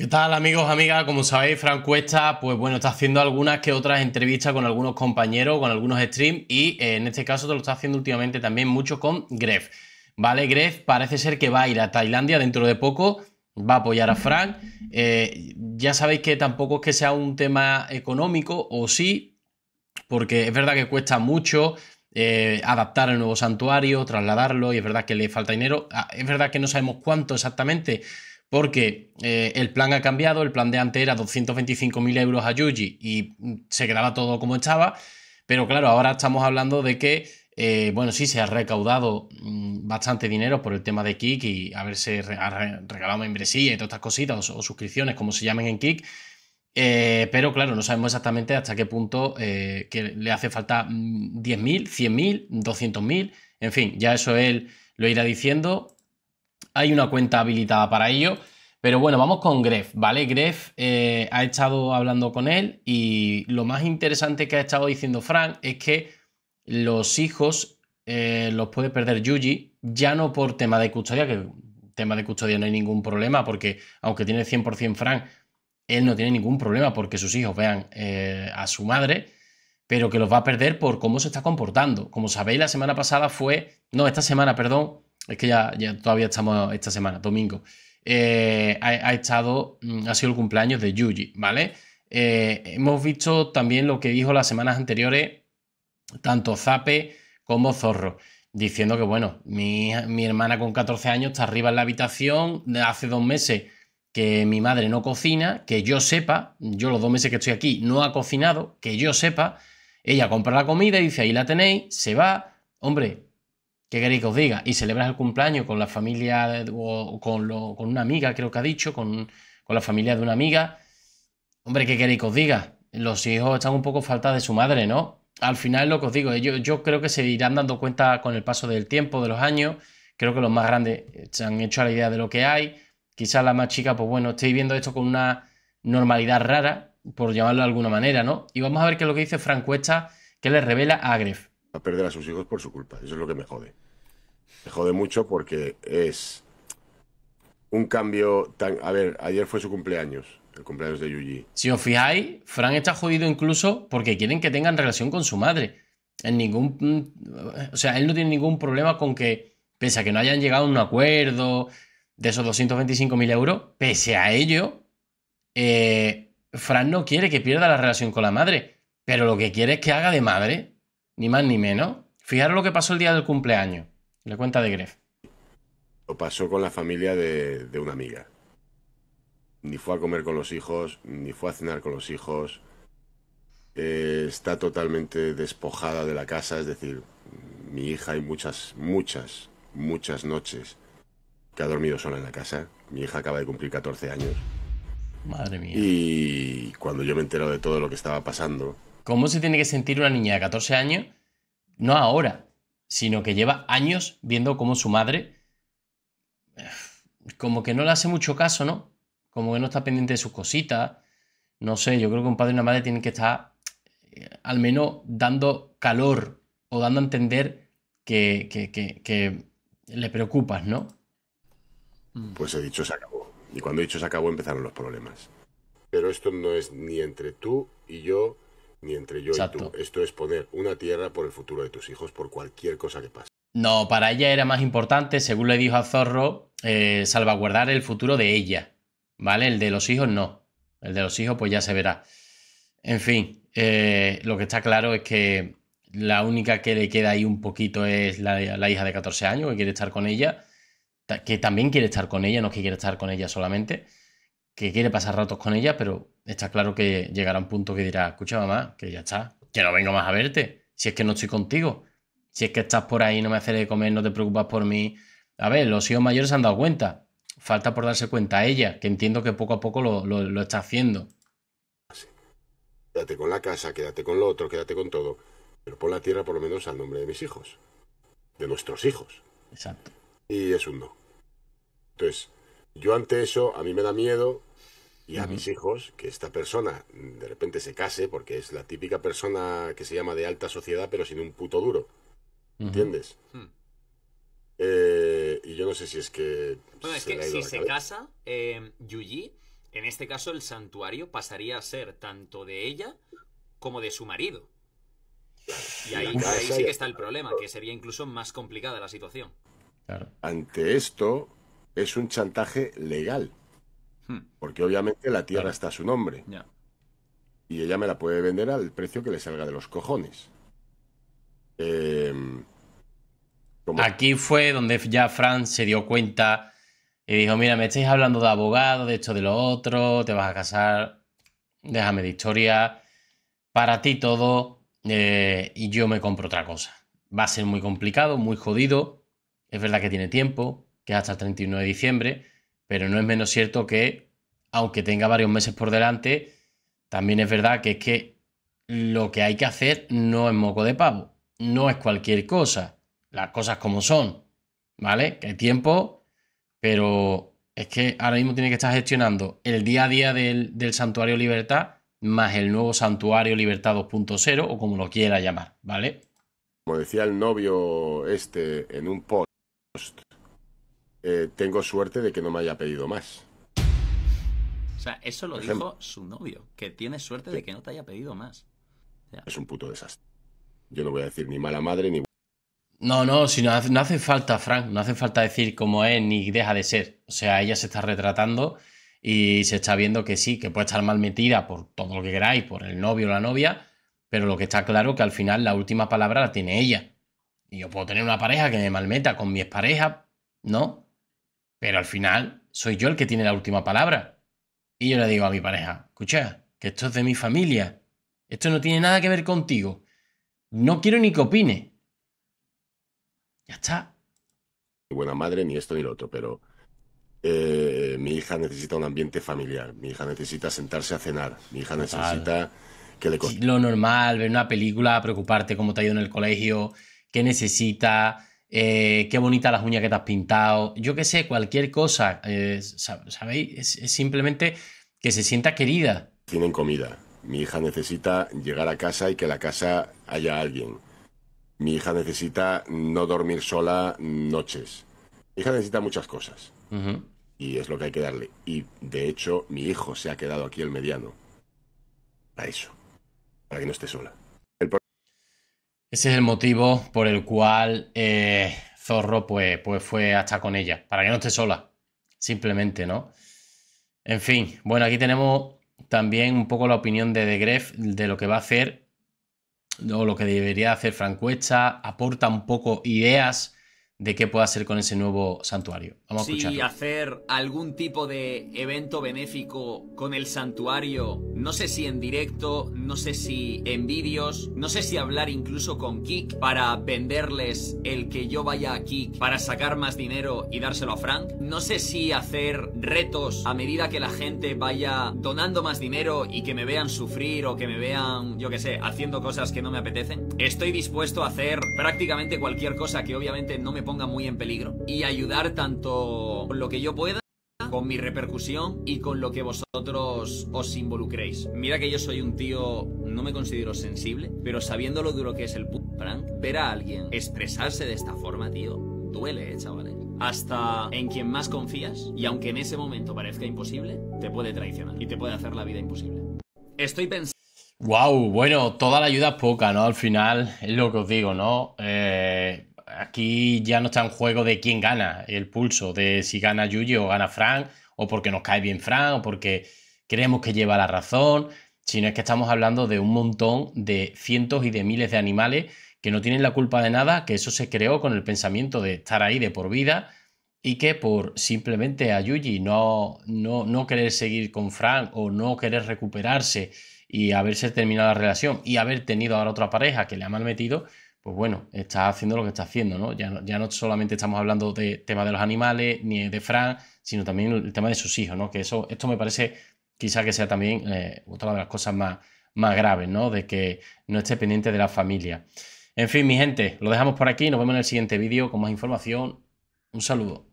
¿Qué tal amigos, amigas? Como sabéis, Fran Cuesta, pues bueno, está haciendo algunas que otras entrevistas con algunos compañeros, con algunos streams y eh, en este caso te lo está haciendo últimamente también mucho con Gref. ¿Vale? Gref parece ser que va a ir a Tailandia dentro de poco, va a apoyar a Frank. Eh, ya sabéis que tampoco es que sea un tema económico, o sí, porque es verdad que cuesta mucho, eh, adaptar el nuevo santuario, trasladarlo, y es verdad que le falta dinero. Ah, es verdad que no sabemos cuánto exactamente, porque eh, el plan ha cambiado, el plan de antes era 225.000 euros a Yuji y mm, se quedaba todo como estaba, pero claro, ahora estamos hablando de que, eh, bueno, sí, se ha recaudado mm, bastante dinero por el tema de Kik y a ver si ha regalado membresía y todas estas cositas o, suscripciones, como se llamen en Kik, eh, pero claro, no sabemos exactamente hasta qué punto que le hace falta 10.000, 100.000, 200.000. En fin, ya eso él lo irá diciendo. Hay una cuenta habilitada para ello. Pero bueno, vamos con Gref, ¿vale? Gref eh, ha estado hablando con él y lo más interesante que ha estado diciendo Frank es que los hijos eh, los puede perder Yuji, ya no por tema de custodia, que tema de custodia no hay ningún problema, porque aunque tiene 100% Frank, él no tiene ningún problema porque sus hijos vean eh, a su madre, pero que los va a perder por cómo se está comportando. Como sabéis, la semana pasada fue, no, esta semana, perdón, es que ya, todavía estamos esta semana, domingo, eh, ha, estado, mm, ha sido el cumpleaños de Yuji, ¿vale? Eh, hemos visto también lo que dijo las semanas anteriores, tanto Zape como Zorro, diciendo que, bueno, mi, mi hermana con 14 años está arriba en la habitación, hace dos meses que mi madre no cocina, que yo sepa, yo los dos meses que estoy aquí no ha cocinado, que yo sepa, ella compra la comida y dice, ahí la tenéis, se va, hombre, ¿Qué queréis que os diga? Y celebras el cumpleaños con la familia o con, una amiga, creo que ha dicho, con, la familia de una amiga. Hombre, ¿qué queréis que os diga? Los hijos están un poco falta de su madre, ¿no? Al final lo que os digo, yo, yo creo que se irán dando cuenta con el paso del tiempo, de los años. Creo que los más grandes eh, se han hecho a la idea de lo que hay. Quizás la más chica, pues bueno, estoy viendo esto con una normalidad rara, por llamarlo de alguna manera, ¿no? Y vamos a ver qué es lo que dice Frank que le revela a Gref a perder a sus hijos por su culpa. Eso es lo que me jode. Me jode mucho porque es un cambio tan... A ver, ayer fue su cumpleaños, el cumpleaños de Yuji. Si os fijáis, Fran está jodido incluso porque quieren que tengan relación con su madre. En ningún... O sea, él no tiene ningún problema con que, pese a que no hayan llegado a un acuerdo de esos 225.000 euros, pese a ello, eh, Fran no quiere que pierda la relación con la madre, pero lo que quiere es que haga de madre ni más ni menos. Fijaros lo que pasó el día del cumpleaños. Le cuenta de Gref. Lo pasó con la familia de, una amiga. Ni fue a comer con los hijos, ni fue a cenar con los hijos. Eh, está totalmente despojada de la casa, es decir, mi hija hay muchas, muchas, muchas noches que ha dormido sola en la casa. Mi hija acaba de cumplir 14 años. Madre mía. Y cuando yo me entero de todo lo que estaba pasando, ¿Cómo se tiene que sentir una niña de 14 años? No ahora, sino que lleva años viendo cómo su madre eh, como que no le hace mucho caso, ¿no? Como que no está pendiente de sus cositas. No sé, yo creo que un padre y una madre tienen que estar eh, al menos dando calor o dando a entender que, que le preocupas, ¿no? Mm. Pues he dicho se acabó. Y cuando he dicho se acabó empezaron los problemas. Pero esto no es ni entre tú y yo ni entre yo y tú. Esto es poner una tierra por el futuro de tus hijos, por cualquier cosa que pase. No, para ella era más importante, según le dijo a Zorro, eh, salvaguardar el futuro de ella, ¿vale? El de los hijos no. El de los hijos pues ya se verá. En fin, eh, lo que está claro es que la única que le queda ahí un poquito es la, hija de 14 años que quiere estar con ella, que también quiere estar con ella, no es que quiere estar con ella solamente, que quiere pasar ratos con ella, pero está claro que llegará un punto que dirá, escucha mamá, que ya está, que no vengo más a verte, si es que no estoy contigo, si es que estás por ahí, no me haces de comer, no te preocupas por mí. A ver, los hijos mayores se han dado cuenta, falta por darse cuenta a ella, que entiendo que poco a poco lo, lo, está haciendo. Quédate con la casa, quédate con lo otro, quédate con todo, pero pon la tierra por lo menos al nombre de mis hijos, de nuestros hijos. Exacto. Y es un no. Entonces, yo ante eso, a mí me da miedo y a mis hijos que esta persona mm, de repente se case porque es la típica persona que se llama de alta sociedad pero sin un puto duro. ¿Entiendes? Hmm. Eh, y yo no sé si es que... Bueno, es que si se casa, eh, Yuji, en este caso el santuario pasaría a ser tanto de ella como de su marido. Y ahí, sí que está el problema, que sería incluso más complicada la situación. Ante esto es un chantaje legal. Hmm. Porque obviamente la tierra está a su nombre. Y ella me la puede vender al precio que le salga de los cojones. Em, Aquí fue donde ya Fran se dio cuenta y dijo, mira, me estáis hablando de abogado, de esto, de lo otro, te vas a casar, déjame de historia, para ti todo, eh, y yo me compro otra cosa. Va a ser muy complicado, muy jodido, es verdad que tiene tiempo, que es hasta el 31 de diciembre, pero no es menos cierto que, aunque tenga varios meses por delante, también es verdad que es que lo que hay que hacer no es moco de pavo, no es cualquier cosa, las cosas como son, ¿vale? Que hay tiempo, pero es que ahora mismo tiene que estar gestionando el día a día del, santuario libertad más el nuevo santuario libertad 2.0 o como lo quiera llamar, ¿vale? Como decía el novio este en un post eh, tengo suerte de que no me haya pedido más. O sea, eso lo dijo su novio, que tiene suerte de que no te haya pedido más. es un puto desastre. Yo no voy a decir ni mala madre ni... No, no, si no, hace, hace falta, Frank, no hace falta decir cómo es ni deja de ser. O sea, ella se está retratando y se está viendo que sí, que puede estar mal metida por todo lo que queráis, por el novio o la novia, pero lo que está claro que al final la última palabra la tiene ella. Y yo puedo tener una pareja que me malmeta con mi expareja, ¿no? Pero al final soy yo el que tiene la última palabra. Y yo le digo a mi pareja, escucha, que esto es de mi familia. Esto no tiene nada que ver contigo. No quiero ni que opine. Ya está. Buena madre, ni esto ni lo otro, pero eh, mi hija necesita un ambiente familiar. Mi hija necesita sentarse a cenar. Mi hija necesita que le... Lo normal, ver una película, preocuparte cómo te ha ido en el colegio, qué necesita, eh, qué bonita las uñas que te has pintado, yo qué sé, cualquier cosa, eh, ¿sabéis? Es, simplemente que se sienta querida. Tienen comida. Mi hija necesita llegar a casa y que la casa haya alguien. Mi hija necesita no dormir sola noches. Mi hija necesita muchas cosas. Y es lo que hay que darle. Y de hecho, mi hijo se ha quedado aquí el mediano. Para eso. Para que no esté sola. Ese es el motivo por el cual eh, Zorro pues, pues fue hasta con ella, para que no esté sola, simplemente, ¿no? En fin, bueno, aquí tenemos también un poco la opinión de De de lo que va a hacer o lo que debería hacer Francuesta, aporta un poco ideas de qué pueda hacer con ese nuevo santuario. Vamos a hacer algún tipo de evento benéfico con el santuario. No sé si en directo, no sé si en vídeos, no sé si hablar incluso con Kik para venderles el que yo vaya a Kik para sacar más dinero y dárselo a Frank. No sé si hacer retos a medida que la gente vaya donando más dinero y que me vean sufrir o que me vean, yo qué sé, haciendo cosas que no me apetecen. Estoy dispuesto a hacer prácticamente cualquier cosa que obviamente no me ponga muy en peligro y ayudar tanto con lo que yo pueda con mi repercusión y con lo que vosotros os involucréis. Mira que yo soy un tío, no me considero sensible, pero sabiendo lo duro que es el prank, ver a alguien expresarse de esta forma, tío, duele, eh, chavales. Hasta en quien más confías, y aunque en ese momento parezca imposible, te puede traicionar y te puede hacer la vida imposible. Estoy pensando Wow, bueno, toda la ayuda es poca, ¿no? Al final es lo que os digo, ¿no? Eh, aquí ya no está en juego de quién gana el pulso, de si gana Yuji o gana Frank, o porque nos cae bien Frank, o porque creemos que lleva la razón, sino es que estamos hablando de un montón de cientos y de miles de animales que no tienen la culpa de nada, que eso se creó con el pensamiento de estar ahí de por vida y que por simplemente a Yuji no, no, no querer seguir con Frank o no querer recuperarse y haberse terminado la relación y haber tenido ahora otra pareja que le ha metido pues bueno, está haciendo lo que está haciendo, ¿no? Ya, no, ya no solamente estamos hablando de tema de los animales ni de Fran, sino también el tema de sus hijos, ¿no? Que eso, esto me parece quizá que sea también eh, otra de las cosas más, más graves, ¿no? De que no esté pendiente de la familia. En fin, mi gente, lo dejamos por aquí, nos vemos en el siguiente vídeo con más información. Un saludo.